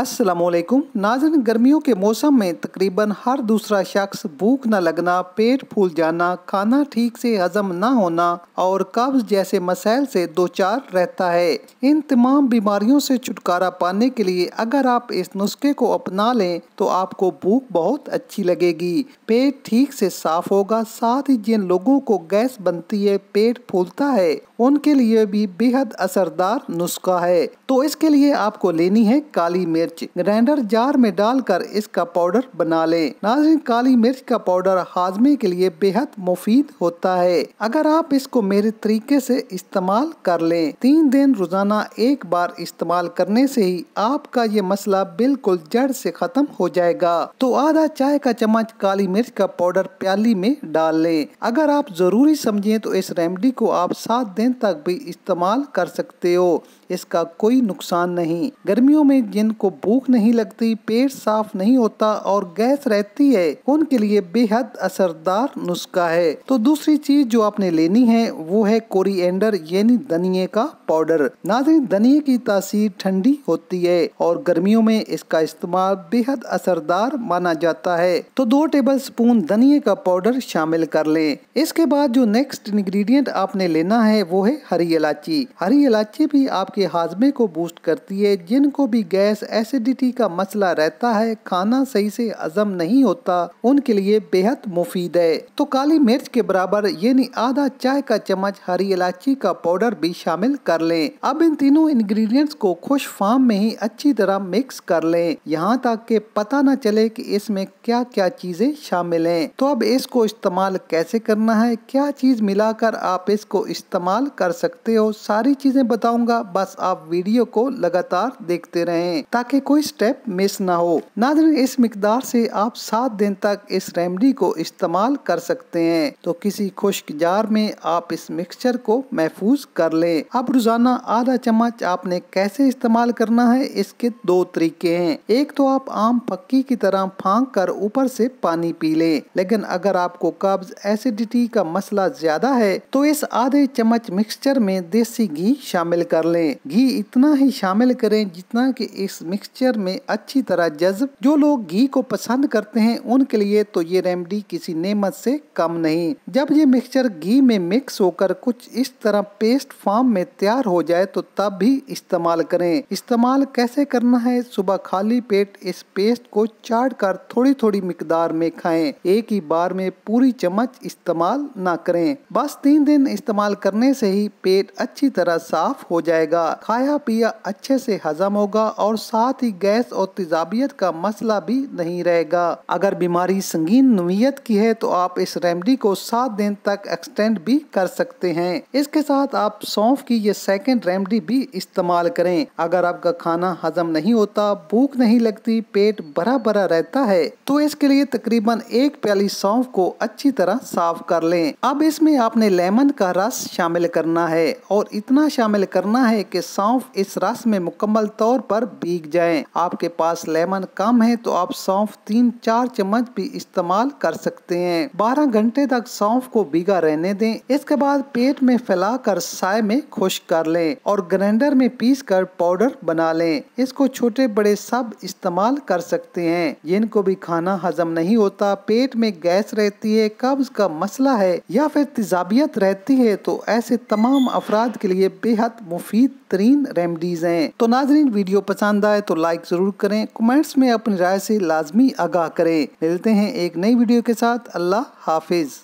असलकुम नाजन गर्मियों के मौसम में तकरीबन हर दूसरा शख्स भूख न लगना पेट फूल जाना खाना ठीक से हजम न होना और कब्ज जैसे मसाइल से दो चार रहता है इन तमाम बीमारियों से छुटकारा पाने के लिए अगर आप इस नुस्खे को अपना लें तो आपको भूख बहुत अच्छी लगेगी पेट ठीक से साफ होगा साथ ही जिन लोगों को गैस बनती है पेट फूलता है उनके लिए भी बेहद असरदार नुस्खा है तो इसके लिए आपको लेनी है काली मिर्च मिर्च ग्राइंडर जार में डालकर इसका पाउडर बना लें नाजिन काली मिर्च का पाउडर हाजमे के लिए बेहद मुफीद होता है अगर आप इसको मेरे तरीके से इस्तेमाल कर लें तीन दिन रोजाना एक बार इस्तेमाल करने से ही आपका ये मसला बिल्कुल जड़ से खत्म हो जाएगा तो आधा चाय का चम्मच काली मिर्च का पाउडर प्याली में डाल लें अगर आप ज़रूरी समझें तो इस रेमेडी को आप सात दिन तक भी इस्तेमाल कर सकते हो इसका कोई नुकसान नहीं गर्मियों में जिनको भूख नहीं लगती पेट साफ नहीं होता और गैस रहती है उनके लिए बेहद असरदार नुस्खा है तो दूसरी चीज जो आपने लेनी है वो है कोरिएंडर यानी धनिए का पाउडर नाजरीन धनिए की तासीर ठंडी होती है और गर्मियों में इसका इस्तेमाल बेहद असरदार माना जाता है तो दो टेबल स्पून धनिए का पाउडर शामिल कर ले इसके बाद जो नेक्स्ट इंग्रेडिएंट आपने लेना है वो है हरी इलायची हरी इलायची भी आपके आपके हाजमे को बूस्ट करती है जिनको भी गैस एसिडिटी का मसला रहता है खाना सही से हजम नहीं होता उनके लिए बेहद मुफीद है तो काली मिर्च के बराबर यानी आधा चाय का चम्मच हरी इलायची का पाउडर भी शामिल कर लें अब इन तीनों इंग्रेडिएंट्स को खुश फार्म में ही अच्छी तरह मिक्स कर लें यहाँ तक के पता न चले कि इसमें क्या क्या चीजें शामिल हैं तो अब इसको इस्तेमाल कैसे करना है क्या चीज मिलाकर आप इसको इस्तेमाल कर सकते हो सारी चीजें बताऊंगा बस बस आप वीडियो को लगातार देखते रहें ताकि कोई स्टेप मिस ना हो नाजन इस मकदार से आप सात दिन तक इस रेमडी को इस्तेमाल कर सकते हैं तो किसी खुश्क जार में आप इस मिक्सचर को महफूज कर लें अब रोजाना आधा चम्मच आपने कैसे इस्तेमाल करना है इसके दो तरीके हैं एक तो आप आम पक्की की तरह फांक कर ऊपर से पानी पी लें लेकिन अगर आपको कब्ज एसिडिटी का मसला ज्यादा है तो इस आधे चम्मच मिक्सचर में देसी घी शामिल कर लें घी इतना ही शामिल करें जितना कि इस मिक्सचर में अच्छी तरह जज्ब जो लोग घी को पसंद करते हैं उनके लिए तो ये रेमडी किसी नेमत से कम नहीं जब ये मिक्सचर घी में मिक्स होकर कुछ इस तरह पेस्ट फॉर्म में तैयार हो जाए तो तब भी इस्तेमाल करें इस्तेमाल कैसे करना है सुबह खाली पेट इस पेस्ट को चाट कर थोड़ी थोड़ी मिकदार में खाएं एक ही बार में पूरी चम्मच इस्तेमाल ना करें बस तीन दिन इस्तेमाल करने से ही पेट अच्छी तरह साफ हो जाएगा खाया पिया अच्छे से हजम होगा और साथ ही गैस और तेजाबियत का मसला भी नहीं रहेगा अगर बीमारी संगीन नवीयत की है तो आप इस रेमडी को सात दिन तक एक्सटेंड भी कर सकते हैं इसके साथ आप सौंफ की ये सेकेंड रेमडी भी इस्तेमाल करें अगर आपका खाना हजम नहीं होता भूख नहीं लगती पेट भरा भरा रहता है तो इसके लिए तकरीबन एक प्याली सौंफ को अच्छी तरह साफ कर लें अब इसमें आपने लेमन का रस शामिल करना है और इतना शामिल करना है के सौंफ इस रस में मुकम्मल तौर पर भीग जाए आपके पास लेमन कम है तो आप सौंफ तीन चार चम्मच भी इस्तेमाल कर सकते हैं बारह घंटे तक सौंफ को भीगा रहने दें इसके बाद पेट में फैला कर साय में खुश कर लें और ग्राइंडर में पीस कर पाउडर बना लें इसको छोटे बड़े सब इस्तेमाल कर सकते हैं जिनको भी खाना हजम नहीं होता पेट में गैस रहती है कब्ज का मसला है या फिर तेजाबियत रहती है तो ऐसे तमाम अफराद के लिए बेहद मुफीद बेहतरीन रेमडीज हैं तो नाजरीन वीडियो पसंद आए तो लाइक जरूर करें कमेंट्स में अपनी राय से लाजमी आगाह करें मिलते हैं एक नई वीडियो के साथ अल्लाह हाफिज